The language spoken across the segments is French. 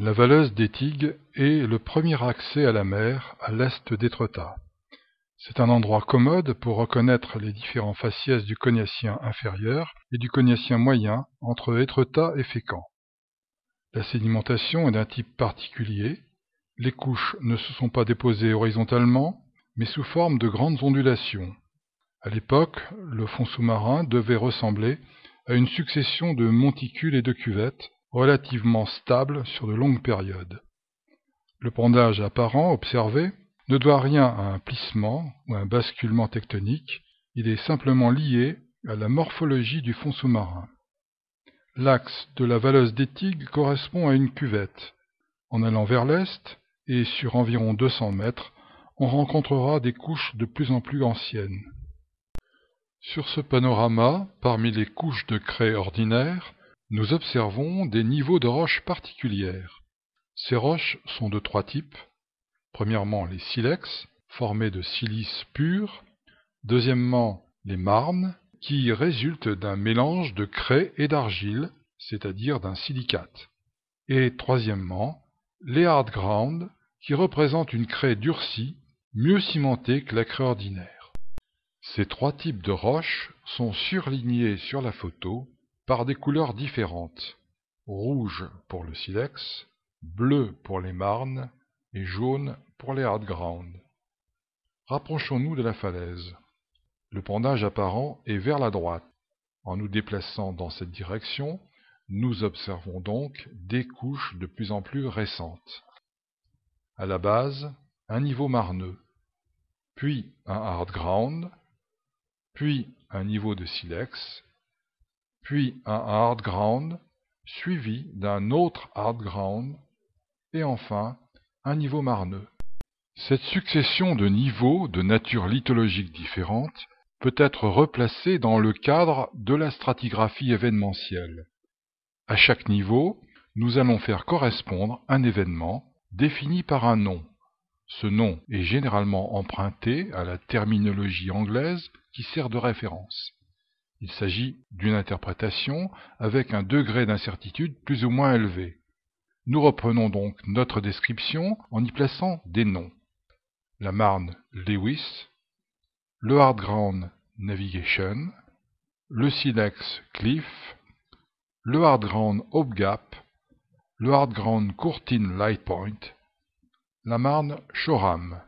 La valeuse des Tigues est le premier accès à la mer à l'est d'Étretat. C'est un endroit commode pour reconnaître les différents faciès du cognacien inférieur et du cognacien moyen entre Étretat et Fécamp. La sédimentation est d'un type particulier. Les couches ne se sont pas déposées horizontalement, mais sous forme de grandes ondulations. À l'époque, le fond sous-marin devait ressembler à une succession de monticules et de cuvettes relativement stable sur de longues périodes. Le pendage apparent observé ne doit rien à un plissement ou un basculement tectonique, il est simplement lié à la morphologie du fond sous-marin. L'axe de la valeuse des Tigues correspond à une cuvette. En allant vers l'est, et sur environ 200 mètres, on rencontrera des couches de plus en plus anciennes. Sur ce panorama, parmi les couches de craie ordinaires, nous observons des niveaux de roches particulières. Ces roches sont de trois types. Premièrement, les silex, formés de silice pur. Deuxièmement, les marnes, qui résultent d'un mélange de craie et d'argile, c'est-à-dire d'un silicate. Et troisièmement, les hard ground, qui représentent une craie durcie, mieux cimentée que la craie ordinaire. Ces trois types de roches sont surlignés sur la photo par des couleurs différentes, rouge pour le silex, bleu pour les marnes et jaune pour les hardgrounds. Rapprochons-nous de la falaise. Le pendage apparent est vers la droite. En nous déplaçant dans cette direction, nous observons donc des couches de plus en plus récentes. À la base, un niveau marneux, puis un hard ground, puis un niveau de silex puis un hard ground, suivi d'un autre hard ground, et enfin un niveau marneux. Cette succession de niveaux de nature lithologique différente peut être replacée dans le cadre de la stratigraphie événementielle. À chaque niveau, nous allons faire correspondre un événement défini par un nom. Ce nom est généralement emprunté à la terminologie anglaise qui sert de référence. Il s'agit d'une interprétation avec un degré d'incertitude plus ou moins élevé. Nous reprenons donc notre description en y plaçant des noms. La Marne Lewis, le Hard Ground Navigation, le Silex Cliff, le Hard Ground Hope Gap, le Hard Ground Courtine Light Point, la Marne Shoreham.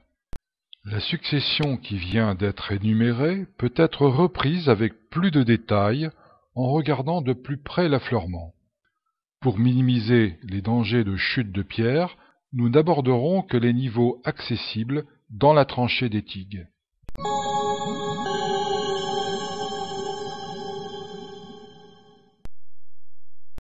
La succession qui vient d'être énumérée peut être reprise avec plus de détails en regardant de plus près l'affleurement. Pour minimiser les dangers de chute de pierre, nous n'aborderons que les niveaux accessibles dans la tranchée des tigues.